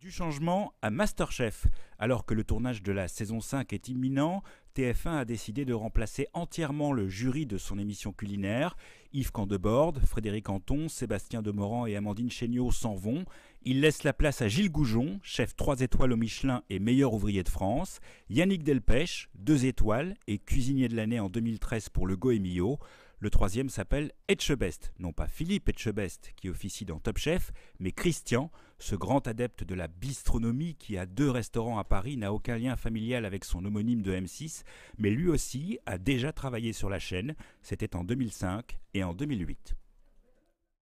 Du changement à Masterchef. Alors que le tournage de la saison 5 est imminent, TF1 a décidé de remplacer entièrement le jury de son émission culinaire. Yves Candebord, Frédéric Anton, Sébastien Demorand et Amandine Chéniaud s'en vont. Il laisse la place à Gilles Goujon, chef 3 étoiles au Michelin et meilleur ouvrier de France, Yannick Delpech, 2 étoiles et cuisinier de l'année en 2013 pour le Goemio. Le troisième s'appelle Etchebest, non pas Philippe Etchebest qui officie dans Top Chef, mais Christian, ce grand adepte de la bistronomie qui a deux restaurants à Paris n'a aucun lien familial avec son homonyme de M6, mais lui aussi a déjà travaillé sur la chaîne, c'était en 2005 et en 2008.